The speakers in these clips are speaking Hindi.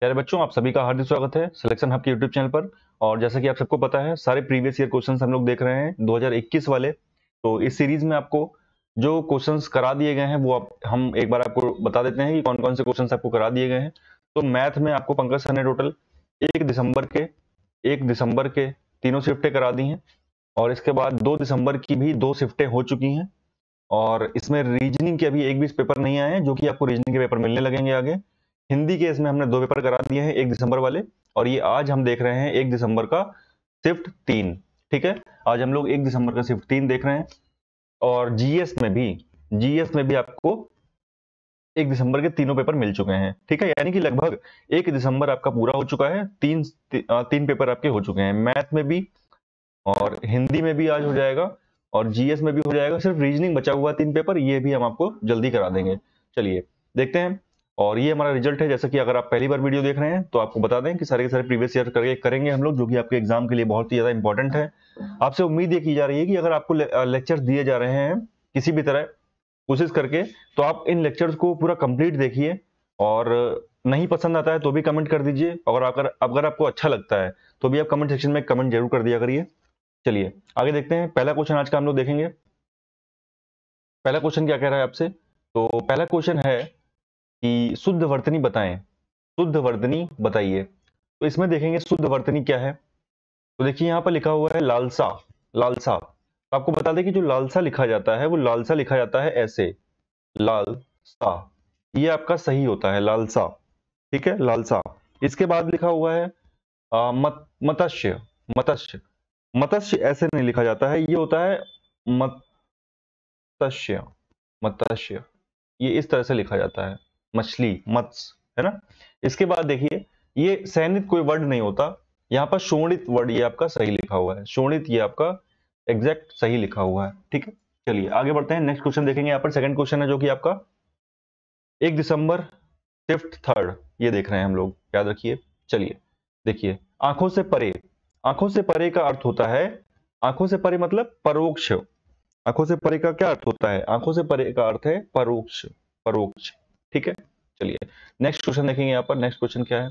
प्यारे बच्चों आप सभी का हार्दिक स्वागत है सिलेक्शन हब के यूट्यूब चैनल पर और जैसा कि आप सबको पता है सारे प्रीवियस ईयर क्वेश्चन हम लोग देख रहे हैं 2021 वाले तो इस सीरीज में आपको जो क्वेश्चंस करा दिए गए हैं वो आप हम एक बार आपको बता देते हैं कि कौन कौन से क्वेश्चन आपको करा दिए गए हैं तो मैथ में आपको पंकज सर ने टोटल एक दिसंबर के एक दिसंबर के तीनों शिफ्टें करा दी हैं और इसके बाद दो दिसंबर की भी दो शिफ्टें हो चुकी हैं और इसमें रीजनिंग के अभी एक भी पेपर नहीं आए हैं जो कि आपको रीजनिंग के पेपर मिलने लगेंगे आगे हिंदी के इसमें हमने दो पेपर करा दिए हैं एक दिसंबर वाले और ये आज हम देख रहे हैं एक दिसंबर का शिफ्ट तीन ठीक है आज हम लोग एक दिसंबर का शिफ्ट तीन देख रहे हैं और जीएस में भी जीएस में भी आपको एक दिसंबर के तीनों पेपर मिल चुके हैं ठीक है यानी कि लगभग एक दिसंबर आपका पूरा हो चुका है तीन तीन पेपर आपके हो चुके हैं मैथ में भी और हिंदी में भी आज हो जाएगा और जीएस में भी हो जाएगा सिर्फ रीजनिंग बचा हुआ तीन पेपर ये भी हम आपको जल्दी करा देंगे चलिए देखते हैं और ये हमारा रिजल्ट है जैसा कि अगर आप पहली बार वीडियो देख रहे हैं तो आपको बता दें कि सारे के सारे प्रीवियस ईयर करके करेंगे हम लोग जो कि आपके एग्जाम के लिए बहुत ही ज़्यादा इंपॉर्टेंट है आपसे उम्मीद ये की जा रही है कि अगर आपको लेक्चर दिए जा रहे हैं किसी भी तरह कोशिश करके तो आप इन लेक्चर्स को पूरा कंप्लीट देखिए और नहीं पसंद आता है तो भी कमेंट कर दीजिए और अगर अगर आपको अच्छा लगता है तो भी आप कमेंट सेक्शन में कमेंट जरूर कर दिया करिए चलिए आगे देखते हैं पहला क्वेश्चन आज का हम लोग देखेंगे पहला क्वेश्चन क्या कह रहा है आपसे तो पहला क्वेश्चन है कि शुद्ध वर्तनी बताएं शुद्ध वर्तनी बताइए तो इसमें देखेंगे शुद्ध वर्तनी क्या है तो देखिए यहाँ पर लिखा हुआ है लालसा लालसा तो आपको बता दें कि जो लालसा लिखा जाता है वो लालसा लिखा जाता है ऐसे लालसा ये आपका सही होता है लालसा ठीक है लालसा इसके बाद लिखा हुआ है आ, मत मत्स्य मत्स्य मत्स्य ऐसे नहीं लिखा जाता है ये होता है मत्स्य मत्स्य ये इस तरह से लिखा जाता है मछली मत्स है ना इसके बाद देखिए ये सैनित कोई वर्ड नहीं होता यहाँ पर शोणित वर्ड ये आपका सही लिखा हुआ है शोणित ये आपका एग्जैक्ट सही लिखा हुआ है ठीक है चलिए आगे बढ़ते हैं नेक्स्ट क्वेश्चन देखेंगे यहाँ पर सेकंड क्वेश्चन है जो कि आपका एक दिसंबर फिफ्थ थर्ड ये देख रहे हैं हम लोग याद रखिए चलिए देखिए आंखों से परे आंखों से परे का अर्थ होता है आंखों से परे मतलब परोक्ष आंखों से परे का क्या अर्थ होता है आंखों से परे का अर्थ है परोक्ष परोक्ष ठीक है चलिए नेक्स्ट क्वेश्चन देखेंगे यहाँ पर नेक्स्ट क्वेश्चन क्या है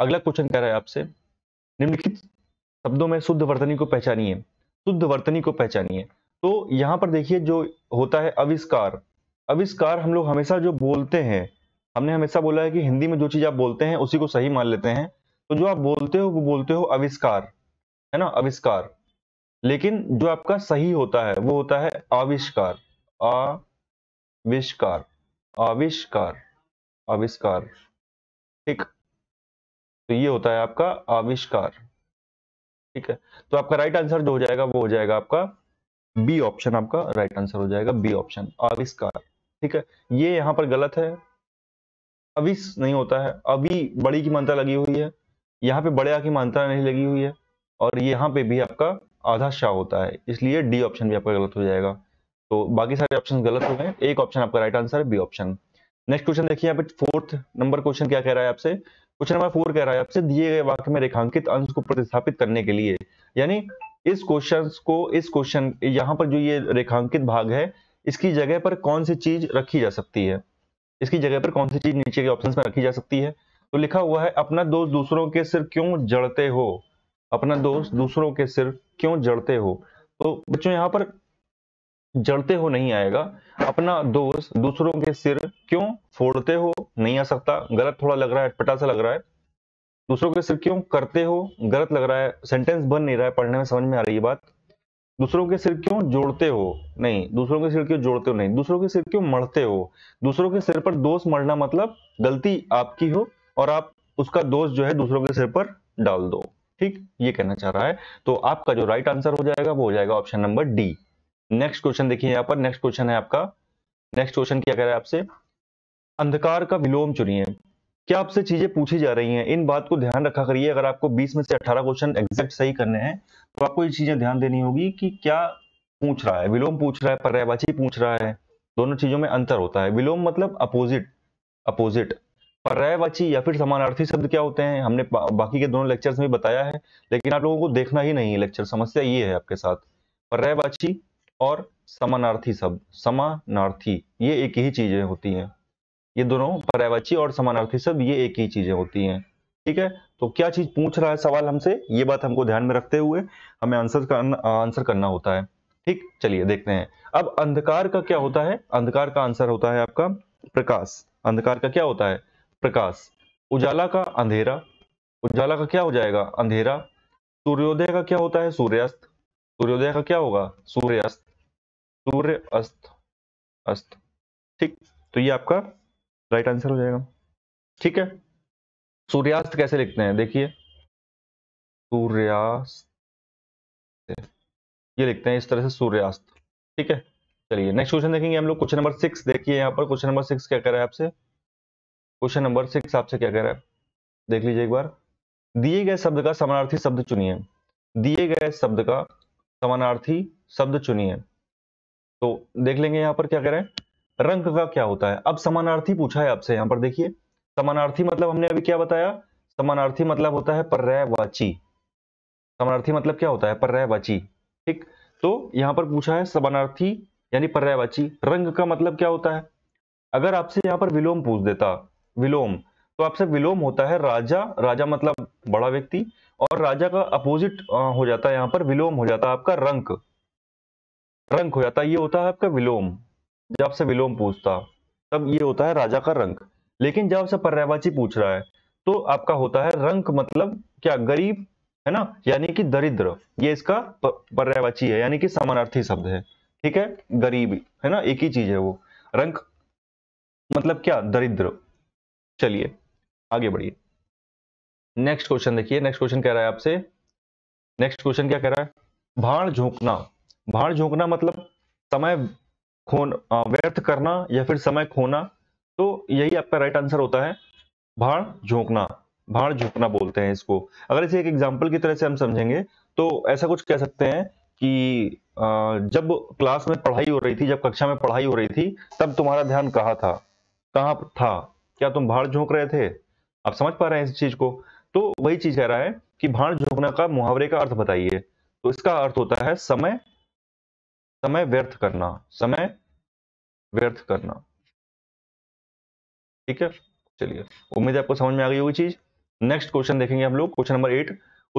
अगला क्वेश्चन कह रहा है आपसे निम्नलिखित शब्दों में शुद्ध वर्तनी को पहचानिए शुद्ध वर्तनी को पहचानिए तो यहाँ पर देखिए जो होता है अविष्कार अविष्कार हम लोग हमेशा जो बोलते हैं हमने हमेशा बोला है कि हिंदी में जो चीज आप बोलते हैं उसी को सही मान लेते हैं तो जो आप बोलते हो वो बोलते हो अविष्कार है ना अविष्कार लेकिन जो आपका सही होता है वो होता है आविष्कार आविष्कार आविष्कार आविष्कार ठीक तो ये होता है आपका आविष्कार ठीक है तो आपका राइट आंसर जो हो जाएगा वो हो जाएगा आपका बी ऑप्शन आपका राइट आंसर हो जाएगा बी ऑप्शन आविष्कार ठीक है ये यहां पर गलत है अविस नहीं होता है अभी बड़ी की मानता लगी हुई है यहाँ पे बड़े की मानता नहीं लगी हुई है और यहाँ पे भी आपका आधा शाह होता है इसलिए डी ऑप्शन भी आपका गलत हो जाएगा तो बाकी सारे ऑप्शन गलत हो गए एक ऑप्शन आपका राइट आंसर है बी ऑप्शन नेक्स्ट क्वेश्चन देखिए यहाँ पे फोर्थ नंबर क्वेश्चन क्या कह रहा है आपसे क्वेश्चन नंबर फोर कह रहा है आपसे दिए गए वाक्य में रेखांकित अंश को प्रतिस्थापित करने के लिए यानी इस क्वेश्चन को इस क्वेश्चन यहाँ पर जो ये रेखांकित भाग है इसकी जगह पर कौन सी चीज रखी जा सकती है इसकी जगह पर कौन सी चीज नीचे के ऑप्शन में रखी जा सकती है तो लिखा हुआ है अपना दोस्त दूसरों के सिर क्यों जड़ते हो अपना दोस्त दूसरों के सिर क्यों जड़ते हो तो बच्चों यहाँ पर जड़ते हो नहीं आएगा अपना दोष दूसरों के सिर क्यों फोड़ते हो नहीं आ सकता गलत थोड़ा लग रहा है अटपटा सा लग रहा है दूसरों के सिर क्यों करते हो गलत लग रहा है सेंटेंस बन नहीं रहा है पढ़ने में समझ में आ रही है बात दूसरों के सिर क्यों जोड़ते हो नहीं दूसरों के सिर क्यों जोड़ते हो नहीं दूसरों के सिर क्यों मरते हो दूसरों के सिर पर दोष मरना मतलब गलती आपकी हो और आप उसका दोष जो है दूसरों के सिर पर डाल दो ठीक ये कहना चाह रहा है तो आपका जो राइट आंसर हो जाएगा वो हो जाएगा option number D next question देखिए यहाँ पर नेक्स्ट क्वेश्चन है आपका नेक्स्ट क्वेश्चन क्या कह रहा है आपसे अंधकार का विलोम चुनिए क्या आपसे चीजें पूछी जा रही हैं इन बात को ध्यान रखा करिए अगर आपको 20 में से 18 क्वेश्चन एग्जैक्ट सही करने हैं तो आपको ये चीजें ध्यान देनी होगी कि क्या पूछ रहा है विलोम पूछ रहा है पर्यायवाची पूछ रहा है दोनों चीजों में अंतर होता है विलोम मतलब अपोजिट अपोजिट पर्यायवाची या फिर समानार्थी शब्द क्या होते हैं हमने बाकी के दोनों लेक्चर्स में बताया है लेकिन आप लोगों को देखना ही नहीं है लेक्चर समस्या ये है आपके साथ पर्यायवाची और समानार्थी शब्द समानार्थी ये एक ही चीजें होती हैं ये दोनों पर्यावची और समानार्थी शब्द ये एक ही चीजें होती हैं ठीक है तो क्या चीज पूछ रहा है सवाल हमसे ये बात हमको ध्यान में रखते हुए हमें आंसर करना आंसर करना होता है ठीक चलिए देखते हैं अब अंधकार का क्या होता है अंधकार का आंसर होता है आपका प्रकाश अंधकार का क्या होता है प्रकाश उजाला का अंधेरा उजाला का क्या हो जाएगा अंधेरा सूर्योदय का क्या होता है सूर्यास्त सूर्योदय का क्या होगा सूर्यास्त सूर्य अस्त अस्त ठीक तो ये आपका राइट आंसर हो जाएगा ठीक है सूर्यास्त कैसे लिखते हैं देखिए सूर्यास्त ये लिखते हैं इस तरह से सूर्यास्त ठीक है चलिए नेक्स्ट क्वेश्चन देखेंगे हम लोग क्वेश्चन नंबर सिक्स देखिए यहाँ पर क्वेश्चन नंबर सिक्स क्या कह रहा है आपसे क्वेश्चन नंबर सिक्स आपसे क्या कह रहा है देख लीजिए एक बार दिए गए शब्द का समानार्थी शब्द चुनिए दिए गए शब्द का समानार्थी शब्द चुनिए तो देख लेंगे यहाँ पर क्या कह रहे हैं रंग का क्या होता है अब समानार्थी पूछा है आपसे यहाँ पर देखिए समानार्थी मतलब हमने अभी क्या बताया समानार्थी मतलब होता है पर्यायवाची समानार्थी मतलब क्या होता है पर्यायवाची ठीक तो यहाँ पर पूछा है समानार्थी यानी पर्यायवाची रंग का मतलब क्या होता है अगर आपसे यहाँ पर विलोम पूछ देता विलोम तो आपसे विलोम होता है राजा राजा मतलब बड़ा व्यक्ति और राजा का अपोजिट हो जाता है यहाँ पर विलोम हो जाता है आपका रंक रंक हो जाता है ये होता है आपका विलोम जब आपसे विलोम पूछता तब ये होता है राजा का रंक लेकिन जब आपसे पर्यावाची पूछ रहा है तो आपका होता है रंक मतलब क्या गरीब है ना यानी कि दरिद्र ये इसका पर्यावाची है यानी कि समानार्थी शब्द है ठीक है गरीब है ना एक ही चीज है वो रंक मतलब क्या दरिद्र चलिए आगे बढ़िए नेक्स्ट क्वेश्चन देखिए नेक्स्ट क्वेश्चन कह रहा है आपसे नेक्स्ट क्वेश्चन क्या कह रहा है भाड़ झोंकना भाड़ झोंकना मतलब समय खोन व्यर्थ करना या फिर समय खोना तो यही आपका राइट आंसर होता है भाड़ झोंकना भाड़ झोंकना बोलते हैं इसको अगर इसे एक एग्जाम्पल की तरह से हम समझेंगे तो ऐसा कुछ कह सकते हैं कि जब क्लास में पढ़ाई हो रही थी जब कक्षा में पढ़ाई हो रही थी तब तुम्हारा ध्यान कहाँ था कहाँ था क्या तुम भाड़ झोंक रहे थे आप समझ पा रहे हैं इस चीज को तो वही चीज कह रहा है कि भाड़ झोंकना का मुहावरे का अर्थ बताइए तो इसका अर्थ होता है समय समय व्यर्थ करना समय व्यर्थ करना ठीक है चलिए उम्मीद है आपको समझ में आ गई होगी चीज नेक्स्ट क्वेश्चन देखेंगे हम लोग क्वेश्चन नंबर एट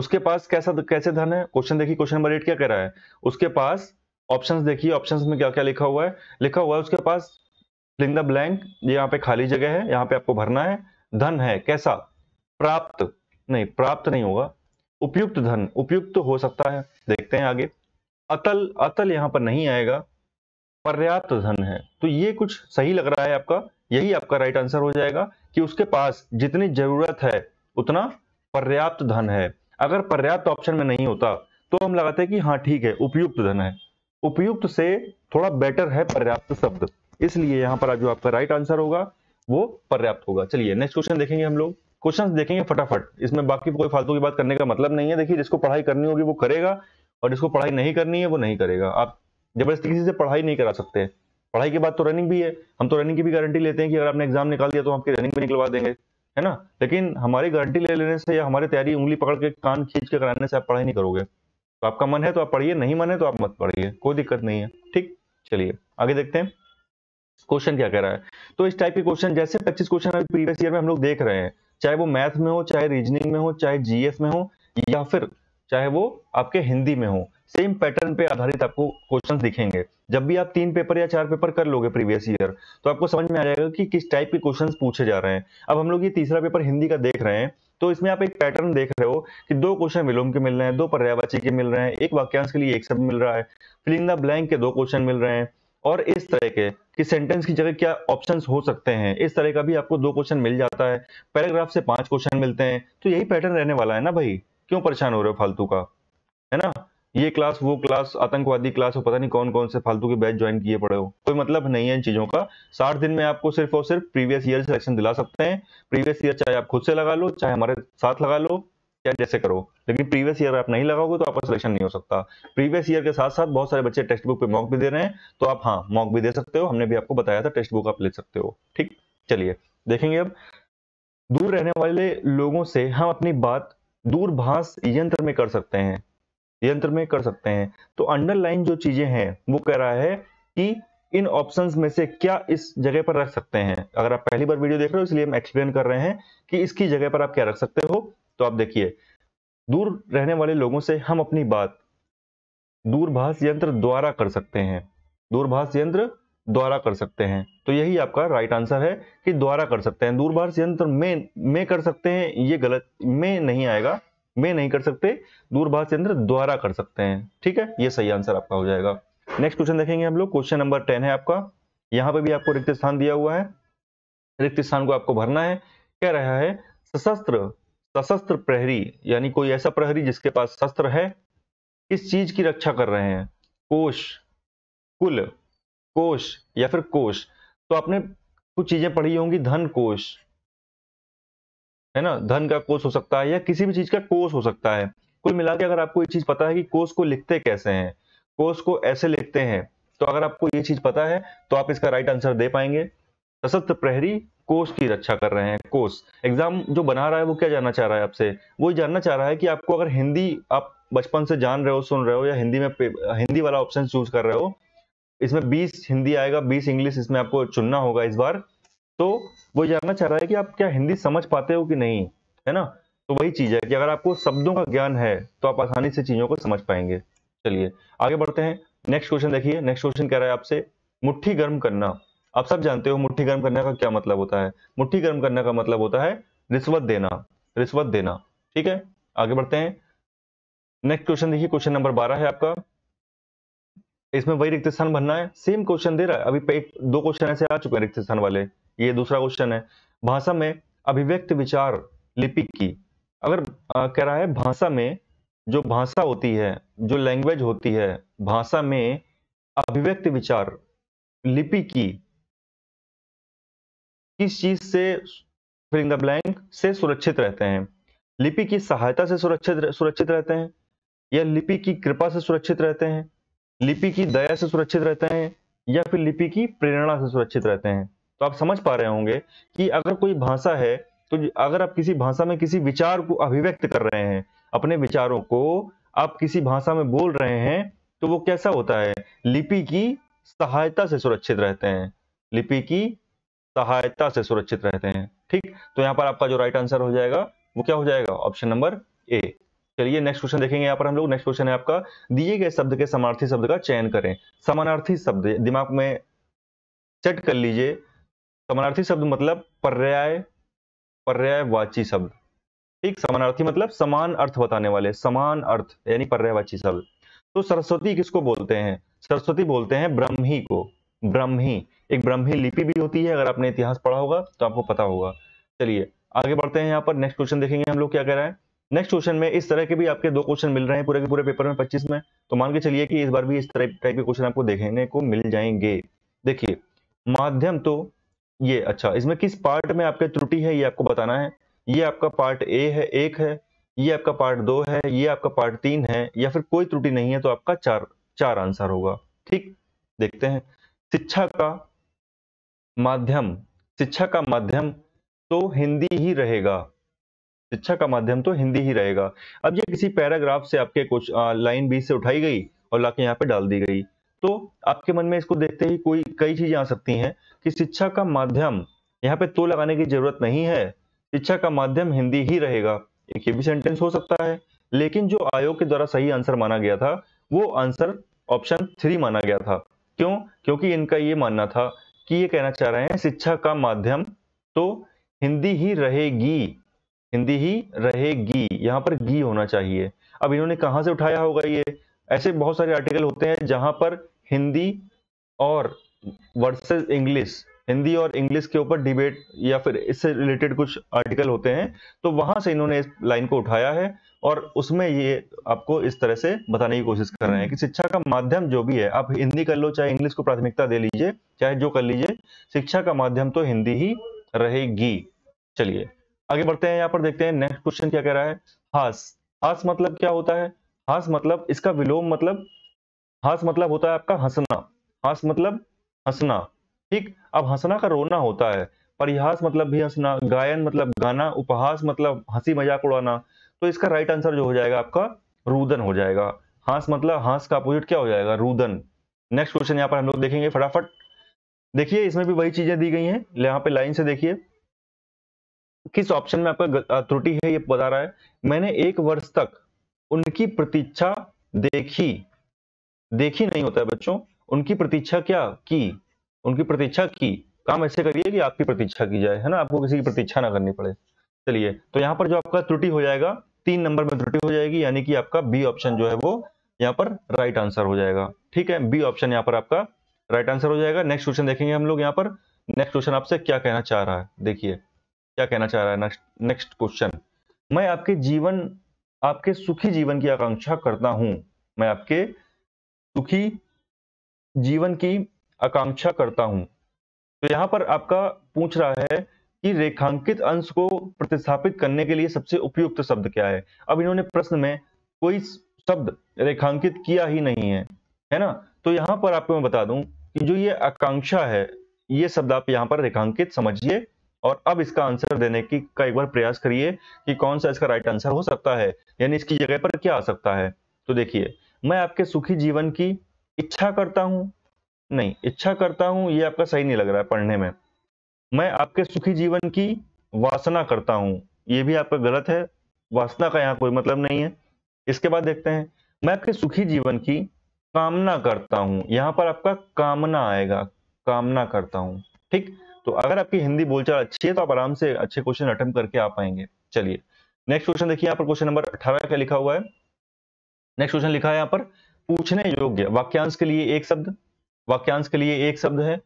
उसके पास कैसा कैसे धन है क्वेश्चन देखिए क्वेश्चन नंबर एट क्या कह रहा है उसके पास ऑप्शंस देखिए ऑप्शंस में क्या क्या लिखा हुआ है लिखा हुआ है उसके पास फिलिंग द ब्लैंक यहाँ पे खाली जगह है यहाँ पे आपको भरना है धन है कैसा प्राप्त नहीं प्राप्त नहीं होगा उपयुक्त धन उपयुक्त हो सकता है देखते हैं आगे अतल अतल यहां पर नहीं आएगा पर्याप्त धन है तो ये कुछ सही लग रहा है आपका यही आपका राइट आंसर हो जाएगा कि उसके पास जितनी जरूरत है उतना पर्याप्त धन है अगर पर्याप्त ऑप्शन में नहीं होता तो हम लगाते कि हाँ ठीक है उपयुक्त धन है उपयुक्त से थोड़ा बेटर है पर्याप्त शब्द इसलिए यहाँ पर जो आपका राइट आंसर होगा वो पर्याप्त होगा चलिए नेक्स्ट क्वेश्चन देखेंगे हम लोग क्वेश्चन देखेंगे फटाफट इसमें बाकी कोई फालतू की बात करने का मतलब नहीं है देखिए जिसको पढ़ाई करनी होगी वो करेगा और जिसको पढ़ाई नहीं करनी है वो नहीं करेगा आप जबरदस्ती किसी से पढ़ाई नहीं करा सकते पढ़ाई के बाद तो रनिंग भी है हम तो रनिंग की भी गारंटी लेते हैं कि अगर आपने एग्जाम निकाल दिया तो आपकी रनिंग भी निकलवा देंगे है ना लेकिन हमारी गारंटी ले लेने से या हमारी तैयारी उंगली पकड़ के कान खींच के कराने से आप पढ़ाई नहीं करोगे तो आपका मन है तो आप पढ़िए नहीं मन है तो आप मत पढ़िए कोई दिक्कत नहीं है ठीक चलिए आगे देखते हैं क्वेश्चन क्या कह रहा है तो इस टाइप के क्वेश्चन जैसे पच्चीस क्वेश्चन अभी प्रीवियस ईयर में हम लोग देख रहे हैं चाहे वो मैथ में हो चाहे रीजनिंग में हो चाहे जीएस में हो या फिर चाहे वो आपके हिंदी में हो सेम पैटर्न पे आधारित आपको क्वेश्चंस दिखेंगे जब भी आप तीन पेपर या चार पेपर कर लोगे प्रीवियस ईयर तो आपको समझ में आ जाएगा कि किस टाइप के क्वेश्चंस पूछे जा रहे हैं अब हम लोग ये तीसरा पेपर हिंदी का देख रहे हैं तो इसमें आप एक पैटर्न देख रहे हो कि दो क्वेश्चन विलोम के मिल रहे हैं दो पर्यावाची के मिल रहे हैं एक वाक्यांश के लिए एक शब्द मिल रहा है फिलिंग द ब्लैंक के दो क्वेश्चन मिल रहे हैं और इस तरह के कि सेंटेंस की जगह क्या ऑप्शंस हो सकते हैं इस तरह का भी आपको दो क्वेश्चन मिल जाता है पैराग्राफ से पांच क्वेश्चन मिलते हैं तो यही पैटर्न रहने वाला है ना भाई क्यों परेशान हो रहे हो फालतू का है ना ये क्लास वो क्लास आतंकवादी क्लास हो पता नहीं कौन कौन से फालतू के बैच ज्वाइन किए पड़े हो कोई मतलब नहीं है इन चीजों का साठ दिन में आपको सिर्फ और सिर्फ प्रीवियस ईयर सिलेक्शन दिला सकते हैं प्रीवियस ईयर चाहे आप खुद से लगा लो चाहे हमारे साथ लगा लो या जैसे करो लेकिन प्रीवियस ईयर आप नहीं लगाओगे तो आपका सिलेक्शन नहीं हो सकता प्रीवियस ईयर के साथ साथ बहुत सारे बच्चे टेक्स्ट बुक पे मॉक भी दे रहे हैं तो आप हाँ मॉक भी दे सकते हो हमने भी आपको बताया था टेक्स्ट बुक आप ले सकते हो ठीक चलिए देखेंगे अब दूर रहने वाले लोगों से हम अपनी बात दूरभाष यंत्र में कर सकते हैं यंत्र में कर सकते हैं तो अंडरलाइन जो चीजें हैं वो कह रहा है कि इन ऑप्शंस में से क्या इस जगह पर रख सकते हैं अगर आप पहली बार वीडियो देख रहे हो इसलिए हम एक्सप्लेन कर रहे हैं कि इसकी जगह पर आप क्या रख सकते हो तो आप देखिए दूर रहने वाले लोगों से हम अपनी बात दूरभाष यंत्र द्वारा कर सकते हैं दूरभाष यंत्र द्वारा कर सकते हैं तो यही आपका राइट आंसर है कि द्वारा कर सकते हैं दूरभाष यंत्र में में कर सकते हैं ये गलत में नहीं आएगा में नहीं कर सकते दूरभाष यंत्र द्वारा कर सकते हैं ठीक है ये सही आंसर आपका हो जाएगा नेक्स्ट क्वेश्चन देखेंगे हम लोग क्वेश्चन नंबर टेन है आपका यहाँ पे भी आपको रिक्त स्थान दिया हुआ है रिक्त स्थान को आपको भरना है कह रहा है सशस्त्र सशस्त्र प्रहरी यानी कोई ऐसा प्रहरी जिसके पास शस्त्र है किस चीज की रक्षा कर रहे हैं कोश कुल कोश या फिर कोश तो आपने कुछ चीजें पढ़ी होंगी धन कोश है ना धन का कोष हो सकता है या किसी भी चीज का कोष हो सकता है कुल मिला के अगर आपको ये चीज पता है कि कोष को लिखते कैसे हैं कोष को ऐसे लिखते हैं तो अगर आपको ये चीज पता है तो आप इसका राइट आंसर दे पाएंगे सशस्त्र प्रहरी कोष की रक्षा कर रहे हैं कोष एग्जाम जो बना रहा है वो क्या जानना चाह रहा है आपसे वो जानना चाह रहा है कि आपको अगर हिंदी आप बचपन से जान रहे हो सुन रहे हो या हिंदी में हिंदी वाला ऑप्शन चूज कर रहे हो इसमें 20 हिंदी आएगा 20 इंग्लिश इसमें आपको चुनना होगा इस बार तो वो जानना चाह रहा है कि आप क्या हिंदी समझ पाते हो कि नहीं है ना तो वही चीज है कि अगर आपको शब्दों का ज्ञान है तो आप आसानी से चीजों को समझ पाएंगे चलिए आगे बढ़ते हैं नेक्स्ट क्वेश्चन देखिए नेक्स्ट क्वेश्चन कह रहा है आपसे मुठ्ठी गर्म करना आप सब जानते हो मुठ्ठी गर्म करने का क्या मतलब होता है मुठ्ठी गर्म करने का मतलब होता है रिश्वत देना रिश्वत देना ठीक है आगे बढ़ते हैं नेक्स्ट क्वेश्चन देखिए क्वेश्चन नंबर बारह है आपका इसमें वही रिक्त स्थान भरना है सेम क्वेश्चन दे रहा है अभी एक दो क्वेश्चन ऐसे आ चुके हैं रिक्त स्थान वाले ये दूसरा क्वेश्चन है भाषा में अभिव्यक्त विचार लिपि की अगर आ, कह रहा है भाषा में जो भाषा होती है जो लैंग्वेज होती है भाषा में अभिव्यक्त विचार लिपि की किस चीज से फिलिंग द ब्लैंक से सुरक्षित रहते हैं लिपि की सहायता से सुरक्षित सुरक्षित रहते हैं या लिपि की कृपा से सुरक्षित रहते हैं लिपि की दया से सुरक्षित रहते हैं या फिर लिपि की प्रेरणा से सुरक्षित रहते हैं तो आप समझ पा रहे होंगे कि अगर कोई भाषा है तो अगर आप किसी भाषा में किसी विचार को अभिव्यक्त कर रहे हैं अपने विचारों को आप किसी भाषा में बोल रहे हैं तो वो कैसा होता है लिपि की सहायता से सुरक्षित रहते हैं लिपि की सहायता से सुरक्षित रहते हैं ठीक तो यहां पर आपका जो राइट आंसर हो जाएगा वो क्या हो जाएगा ऑप्शन नंबर ए चलिए नेक्स्ट क्वेश्चन देखेंगे यहाँ पर हम लोग नेक्स्ट क्वेश्चन है आपका दिए गए शब्द के समानार्थी शब्द का चयन करें समानार्थी शब्द दिमाग में सेट कर लीजिए समानार्थी शब्द मतलब पर्याय पर्यायवाची शब्द ठीक समानार्थी मतलब समान अर्थ बताने वाले समान अर्थ यानी पर्यायवाची शब्द तो सरस्वती किसको बोलते हैं सरस्वती बोलते हैं ब्रह्मी को ब्रह्मी एक ब्रह्मी लिपि भी होती है अगर आपने इतिहास पढ़ा होगा तो आपको पता होगा चलिए आगे बढ़ते हैं यहाँ पर नेक्स्ट क्वेश्चन देखेंगे हम लोग क्या कह रहे हैं नेक्स्ट क्वेश्चन में इस तरह के भी आपके दो क्वेश्चन मिल रहे हैं पूरे के पूरे पेपर में पच्चीस में तो मान के चलिए कि इस बार भी इस तरह टाइप के क्वेश्चन आपको देखने को मिल जाएंगे देखिए माध्यम तो ये अच्छा इसमें किस पार्ट में आपके त्रुटि है ये आपको बताना है ये आपका पार्ट ए है एक है ये आपका पार्ट दो है ये आपका पार्ट तीन है या फिर कोई त्रुटि नहीं है तो आपका चार चार आंसर होगा ठीक देखते हैं शिक्षा का माध्यम शिक्षा का माध्यम तो हिंदी ही रहेगा शिक्षा का माध्यम तो हिंदी ही रहेगा अब ये किसी पैराग्राफ से आपके कुछ लाइन बीस से उठाई गई और लाके यहाँ पे डाल दी गई तो आपके मन में इसको देखते ही कोई कई चीजें आ सकती हैं कि शिक्षा का माध्यम यहाँ पे तो लगाने की जरूरत नहीं है शिक्षा का माध्यम हिंदी ही रहेगा एक ये भी सेंटेंस हो सकता है लेकिन जो आयोग के द्वारा सही आंसर माना गया था वो आंसर ऑप्शन थ्री माना गया था क्यों क्योंकि इनका ये मानना था कि ये कहना चाह रहे हैं शिक्षा का माध्यम तो हिंदी ही रहेगी हिंदी ही रहेगी यहाँ पर गी होना चाहिए अब इन्होंने कहाँ से उठाया होगा ये ऐसे बहुत सारे आर्टिकल होते हैं जहां पर हिंदी और वर्सेस इंग्लिश हिंदी और इंग्लिश के ऊपर डिबेट या फिर इससे रिलेटेड कुछ आर्टिकल होते हैं तो वहां से इन्होंने इस लाइन को उठाया है और उसमें ये आपको इस तरह से बताने की कोशिश कर रहे हैं कि शिक्षा का माध्यम जो भी है आप हिंदी कर लो चाहे इंग्लिश को प्राथमिकता दे लीजिए चाहे जो कर लीजिए शिक्षा का माध्यम तो हिंदी ही रहेगी चलिए आगे बढ़ते हैं यहाँ पर देखते हैं नेक्स्ट क्वेश्चन क्या कह रहा है हास हास मतलब क्या होता है हास मतलब इसका विलोम मतलब हास मतलब होता है आपका हंसना हास मतलब हंसना ठीक अब हंसना का रोना होता है परिहास मतलब भी हंसना गायन मतलब गाना उपहास मतलब हंसी मजाक उड़ाना तो इसका राइट आंसर जो हो जाएगा आपका रुदन हो जाएगा हास मतलब हास का अपोजिट क्या हो जाएगा रुदन नेक्स्ट क्वेश्चन यहाँ पर हम लोग देखेंगे फटाफट देखिए इसमें भी वही चीजें दी गई हैं यहाँ पे लाइन से देखिए किस ऑप्शन में आपका त्रुटि है ये बता रहा है मैंने एक वर्ष तक उनकी प्रतीक्षा देखी देखी नहीं होता है बच्चों उनकी प्रतीक्षा क्या की उनकी प्रतीक्षा की काम ऐसे करिए कि आपकी प्रतीक्षा की जाए है ना आपको किसी की प्रतीक्षा ना करनी पड़े चलिए तो यहाँ पर जो आपका त्रुटि हो जाएगा तीन नंबर में त्रुटि हो जाएगी यानी कि आपका बी ऑप्शन जो है वो यहाँ पर राइट आंसर हो जाएगा ठीक है बी ऑप्शन यहाँ पर आपका राइट आंसर हो जाएगा नेक्स्ट क्वेश्चन देखेंगे हम लोग यहाँ पर नेक्स्ट क्वेश्चन आपसे क्या कहना चाह रहा है देखिए क्या कहना चाह रहा है नेक्स्ट नेक्स्ट क्वेश्चन मैं आपके जीवन आपके सुखी जीवन की आकांक्षा करता हूं मैं आपके सुखी जीवन की आकांक्षा करता हूं तो यहां पर आपका पूछ रहा है कि रेखांकित अंश को प्रतिस्थापित करने के लिए सबसे उपयुक्त शब्द क्या है अब इन्होंने प्रश्न में कोई शब्द रेखांकित किया ही नहीं है है ना तो यहां पर आपको मैं बता दूं कि जो ये आकांक्षा है ये शब्द आप यहां पर रेखांकित समझिए और अब इसका आंसर देने की का एक बार प्रयास करिए कि कौन सा इसका राइट आंसर हो सकता है यानी इसकी जगह पर क्या आ सकता है तो देखिए मैं आपके सुखी जीवन की इच्छा करता हूं नहीं इच्छा करता हूं ये आपका सही नहीं लग रहा है पढ़ने में मैं आपके सुखी जीवन की वासना करता हूं ये भी आपका गलत है वासना का यहाँ कोई मतलब नहीं है इसके बाद देखते हैं मैं आपके सुखी जीवन की कामना करता हूं यहां पर आपका कामना आएगा कामना करता हूं ठीक तो अगर आपकी हिंदी बोलचाल अच्छी है तो आप आराम से अच्छे क्वेश्चन अटेम्प करके आ पाएंगे चलिए नेक्स्ट क्वेश्चन देखिए यहाँ पर क्वेश्चन नंबर अठारह का लिखा हुआ है नेक्स्ट क्वेश्चन लिखा है यहाँ पर पूछने योग्य वाक्यांश के लिए एक शब्द वाक्यांश के लिए एक शब्द है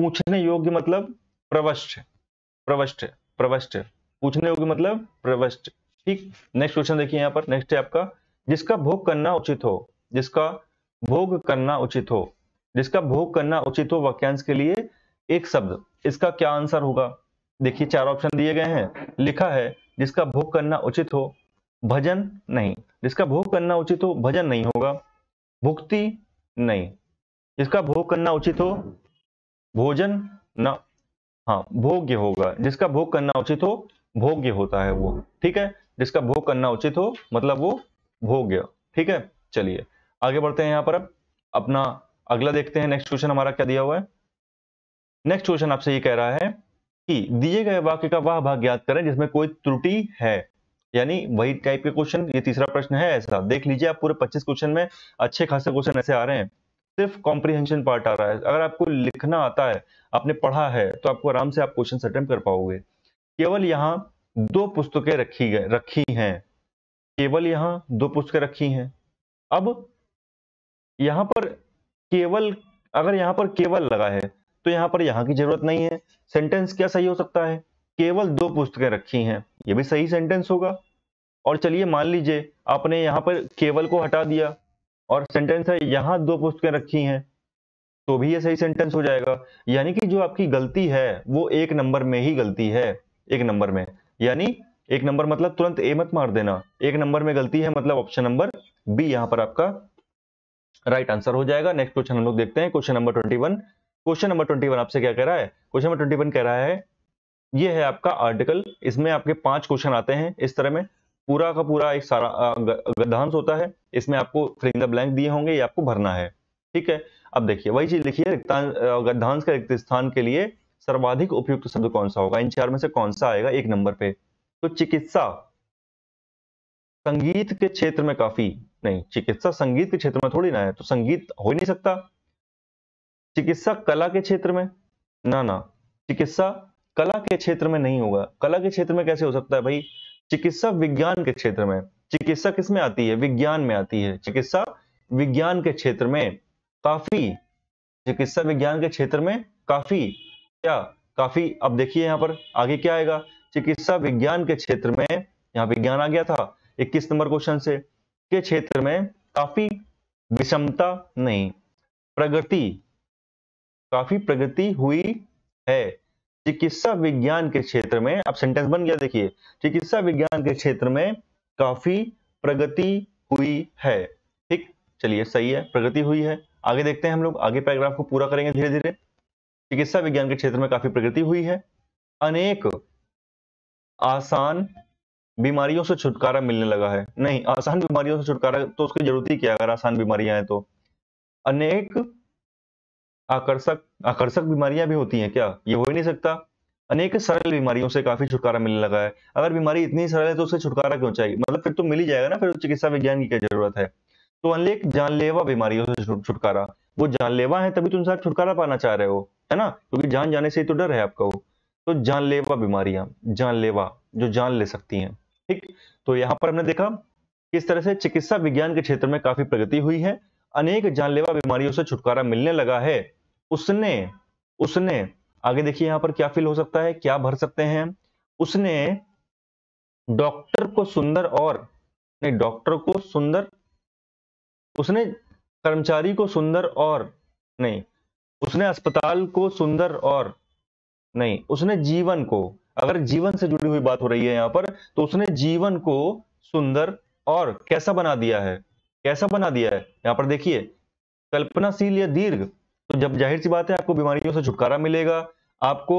पूछने योग्य मतलब प्रवष्ट प्रवष्ट प्रवष्ट पूछने योग्य मतलब प्रवष्ट ठीक नेक्स्ट क्वेश्चन देखिए यहाँ पर नेक्स्ट है आपका जिसका भोग करना उचित हो जिसका भोग करना उचित हो जिसका भोग करना उचित हो वाक्यांश के लिए एक शब्द इसका क्या आंसर होगा देखिए चार ऑप्शन दिए गए हैं लिखा है जिसका भोग करना उचित हो भजन नहीं जिसका भोग करना उचित हो भजन नहीं होगा भुक्ति नहीं जिसका भोग करना उचित हो भोजन न हाँ भोग्य होगा जिसका भोग करना उचित हो भोग्य होता है वो ठीक है जिसका भोग करना उचित हो मतलब वो भोग्य ठीक है चलिए आगे बढ़ते हैं यहां पर अब अपना अगला देखते हैं नेक्स्ट क्वेश्चन हमारा क्या दिया हुआ है नेक्स्ट क्वेश्चन आपसे ये कह रहा है कि दिए गए वाक्य का वह भाग याद करें जिसमें कोई त्रुटि है यानी वही टाइप के क्वेश्चन ये तीसरा प्रश्न है ऐसा देख लीजिए आप पूरे 25 क्वेश्चन में अच्छे खासे क्वेश्चन ऐसे आ रहे हैं सिर्फ कॉम्प्रीहेंशन पार्ट आ रहा है अगर आपको लिखना आता है आपने पढ़ा है तो आपको आराम से आप क्वेश्चन अटेम्प्ट कर पाओगे केवल यहाँ दो पुस्तकें रखी गए रखी हैं केवल यहाँ दो पुस्तकें रखी हैं अब यहाँ पर केवल अगर यहाँ पर केवल लगा है तो यहाँ पर यहाँ की जरूरत नहीं है सेंटेंस क्या सही हो सकता है केवल दो पुस्तकें रखी हैं ये भी सही सेंटेंस होगा और चलिए मान लीजिए आपने यहाँ पर केवल को हटा दिया और सेंटेंस है यहाँ दो पुस्तकें रखी हैं तो भी ये सही सेंटेंस हो जाएगा यानी कि जो आपकी गलती है वो एक नंबर में ही गलती है एक नंबर में यानी एक नंबर मतलब तुरंत ए मत मार देना एक नंबर में गलती है मतलब ऑप्शन नंबर बी यहाँ पर आपका राइट right आंसर हो जाएगा नेक्स्ट क्वेश्चन हम लोग देखते हैं question number twenty one question number twenty one आपसे क्या कह रहा है क्वेश्चन नंबर ट्वेंटी वन कह रहा है ये है आपका आर्टिकल इसमें आपके पांच क्वेश्चन आते हैं इस तरह में पूरा का पूरा एक सारा गद्धांश होता है इसमें आपको फ्रिंग द ब्लैंक दिए होंगे ये आपको भरना है ठीक है अब देखिए वही चीज लिखिए गद्धांश का रिक्त स्थान के लिए सर्वाधिक उपयुक्त शब्द कौन सा होगा इन चार में से कौन सा आएगा एक नंबर पे तो चिकित्सा संगीत के क्षेत्र में काफी नहीं चिकित्सा संगीत के क्षेत्र में थोड़ी ना है तो संगीत हो ही नहीं सकता चिकित्सा कला के क्षेत्र में ना ना चिकित्सा कला के क्षेत्र में नहीं होगा कला के क्षेत्र में कैसे हो सकता है भाई चिकित्सा विज्ञान के क्षेत्र में चिकित्सा किसमें आती है विज्ञान में आती है चिकित्सा विज्ञान के क्षेत्र में काफी चिकित्सा विज्ञान के क्षेत्र में काफी क्या काफी अब देखिए यहां पर आगे क्या आएगा चिकित्सा विज्ञान के क्षेत्र में यहाँ विज्ञान आ गया था 21 नंबर क्वेश्चन से के क्षेत्र में काफी विषमता नहीं प्रगति काफी प्रगति हुई है चिकित्सा विज्ञान के क्षेत्र में अब सेंटेंस बन गया देखिए चिकित्सा विज्ञान के क्षेत्र में काफी प्रगति हुई है ठीक चलिए सही है प्रगति हुई है आगे देखते हैं हम लोग आगे पैराग्राफ को पूरा करेंगे धीरे धीरे चिकित्सा विज्ञान के क्षेत्र में काफी प्रगति हुई है अनेक आसान बीमारियों से छुटकारा मिलने लगा है नहीं आसान बीमारियों से छुटकारा तो उसकी जरूरत ही क्या अगर आसान बीमारियां हैं तो अनेक आकर्षक आकर्षक बीमारियां भी होती हैं क्या ये हो ही नहीं सकता अनेक सरल बीमारियों से काफी छुटकारा मिलने लगा है अगर बीमारी इतनी सरल है तो उससे छुटकारा क्यों चाहिए मतलब फिर तो मिल ही जाएगा ना फिर चिकित्सा विज्ञान की क्या जरूरत है तो अनेक जानलेवा बीमारियों से छुटकारा वो जानलेवा है तभी तुम तो साथ छुटकारा पाना चाह रहे हो है ना क्योंकि जान जाने से ही तो डर है आपका वो तो जानलेवा बीमारियां जानलेवा जो जान ले सकती हैं ठीक तो यहाँ पर हमने देखा किस तरह से चिकित्सा विज्ञान के क्षेत्र में काफी प्रगति हुई है अनेक जानलेवा बीमारियों से छुटकारा मिलने लगा है उसने उसने आगे देखिए यहां पर क्या फील हो सकता है क्या भर सकते हैं उसने डॉक्टर को सुंदर और नहीं डॉक्टर को सुंदर उसने कर्मचारी को सुंदर और नहीं उसने अस्पताल को सुंदर और नहीं उसने जीवन को अगर जीवन से जुड़ी हुई बात हो रही है यहां पर तो उसने जीवन को सुंदर और कैसा बना दिया है कैसा बना दिया है यहां पर देखिए कल्पनाशील या दीर्घ तो जब जाहिर सी बात है आपको बीमारियों से छुटकारा मिलेगा आपको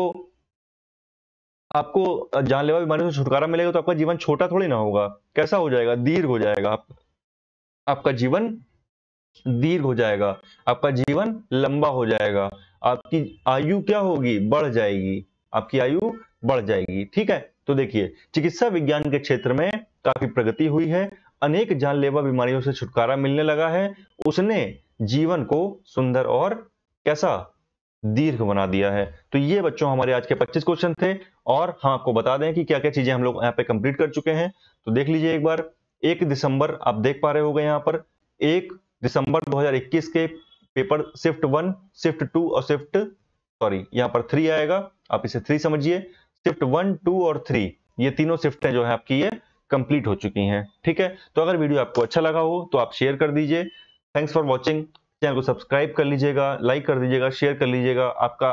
आपको जानलेवा बीमारियों से छुटकारा मिलेगा तो आपका जीवन छोटा थोड़ी ना होगा कैसा हो जाएगा दीर्घ हो जाएगा आप, आपका जीवन दीर्घ हो जाएगा आपका जीवन लंबा हो जाएगा आपकी आयु क्या होगी बढ़ जाएगी आपकी आयु बढ़ जाएगी ठीक है तो देखिए चिकित्सा विज्ञान के क्षेत्र में काफी प्रगति हुई है अनेक जानलेवा बीमारियों से छुटकारा मिलने लगा है उसने जीवन को सुंदर और कैसा दीर्घ बना दिया है तो ये बच्चों हमारे आज के 25 क्वेश्चन थे और हम आपको बता दें कि क्या क्या चीजें हम लोग यहाँ पे कंप्लीट कर चुके हैं तो देख लीजिए एक बार एक दिसंबर आप देख पा रहे हो गए यहाँ पर एक दिसंबर 2021 के paper shift one shift two और शिफ्ट सॉरी यहाँ पर थ्री आएगा आप इसे थ्री समझिए शिफ्ट वन टू और थ्री ये तीनों शिफ्ट जो है आपकी ये कंप्लीट हो चुकी है ठीक है तो अगर वीडियो आपको अच्छा लगा हो तो आप शेयर कर दीजिए थैंक्स फॉर वॉचिंग चैनल को सब्सक्राइब कर लीजिएगा लाइक कर दीजिएगा शेयर कर लीजिएगा आपका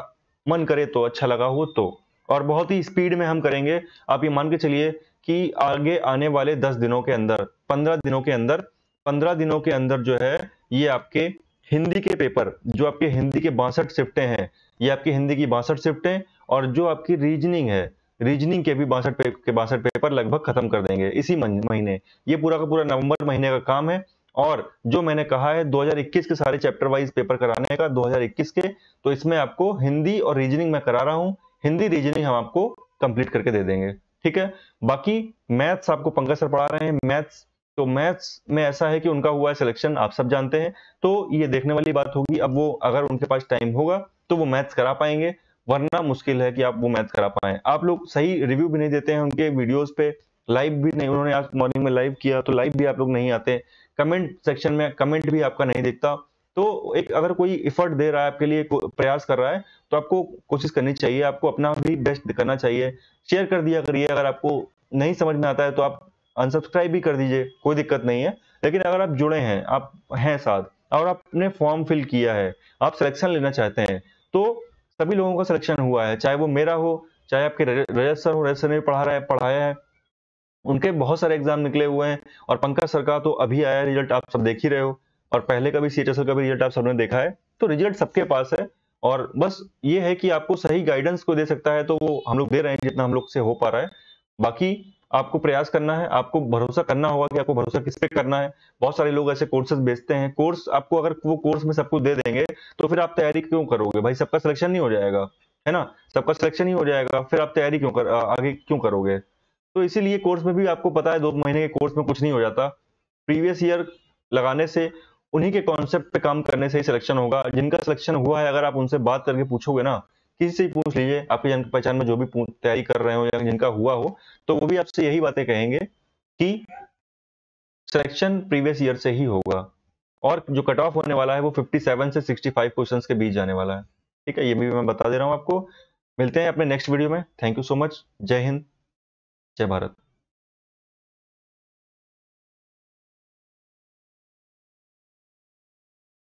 मन करे तो अच्छा लगा हो तो और बहुत ही स्पीड में हम करेंगे आप ये मान के चलिए कि आगे आने वाले दस दिनों के अंदर पंद्रह दिनों के अंदर पंद्रह दिनों के अंदर जो है ये आपके हिंदी के पेपर जो आपके हिंदी के बासठ शिफ्टें हैं ये आपकी हिंदी की बासठ शिफ्टें और जो आपकी रीजनिंग है रीजनिंग के भी बासठ पे, के बासठ पेपर लगभग खत्म कर देंगे इसी महीने ये पूरा का पूरा नवंबर महीने का काम है और जो मैंने कहा है 2021 के सारे चैप्टर वाइज पेपर कराने का 2021 के तो इसमें आपको हिंदी और रीजनिंग में करा रहा हूं हिंदी रीजनिंग हम आपको कंप्लीट करके दे देंगे ठीक है बाकी मैथ्स आपको पंकज सर पढ़ा रहे हैं मैथ्स तो मैथ्स में ऐसा है कि उनका हुआ है सिलेक्शन आप सब जानते हैं तो ये देखने वाली बात होगी अब वो अगर उनके पास टाइम होगा तो वो मैथ्स करा पाएंगे वरना मुश्किल है कि आप वो मैथ्स करा पाए आप लोग सही रिव्यू भी नहीं देते हैं उनके वीडियोज पे लाइव भी नहीं उन्होंने आज मॉर्निंग में लाइव किया तो लाइव भी आप लोग नहीं आते कमेंट सेक्शन में कमेंट भी आपका नहीं दिखता तो एक अगर कोई इफर्ट दे रहा है आपके लिए प्रयास कर रहा है तो आपको कोशिश करनी चाहिए आपको अपना भी बेस्ट करना चाहिए शेयर कर दिया करिए अगर आपको नहीं समझ में आता है तो आप अनसब्सक्राइब भी कर दीजिए कोई दिक्कत नहीं है लेकिन अगर आप जुड़े हैं आप हैं साथ और आपने फॉर्म फिल किया है आप सिलेक्शन लेना चाहते हैं तो सभी लोगों का सिलेक्शन हुआ है चाहे वो मेरा हो चाहे आपके रजत सर हो रजत सर ने पढ़ा रहा है पढ़ाया है उनके बहुत सारे एग्जाम निकले हुए हैं और पंकज सर का तो अभी आया रिजल्ट आप सब देख ही रहे हो और पहले का भी सी का भी रिजल्ट आप सबने देखा है तो रिजल्ट सबके पास है और बस ये है कि आपको सही गाइडेंस को दे सकता है तो वो हम लोग दे रहे हैं जितना हम लोग से हो पा रहा है बाकी आपको प्रयास करना है आपको भरोसा करना होगा कि आपको भरोसा किस पे करना है बहुत सारे लोग ऐसे कोर्सेज बेचते हैं कोर्स आपको अगर वो कोर्स में सबको दे देंगे तो फिर आप तैयारी क्यों करोगे भाई सबका सिलेक्शन नहीं हो जाएगा है ना सबका सिलेक्शन ही हो जाएगा फिर आप तैयारी क्यों कर आगे क्यों करोगे तो इसीलिए कोर्स में भी आपको पता है दो महीने के कोर्स में कुछ नहीं हो जाता प्रीवियस ईयर लगाने से उन्हीं के कॉन्सेप्ट पे काम करने से ही सिलेक्शन होगा जिनका सिलेक्शन हुआ है अगर आप उनसे बात करके पूछोगे ना किसी से पूछ लीजिए आपकी जान पहचान में जो भी तैयारी कर रहे हो या जिनका हुआ हो तो वो भी आपसे यही बातें कहेंगे कि सिलेक्शन प्रीवियस ईयर से ही होगा और जो कट ऑफ होने वाला है वो 57 से 65 क्वेश्चंस के बीच जाने वाला है ठीक है ये भी मैं बता दे रहा हूँ आपको मिलते हैं अपने नेक्स्ट वीडियो में थैंक यू सो मच जय हिंद जय भारत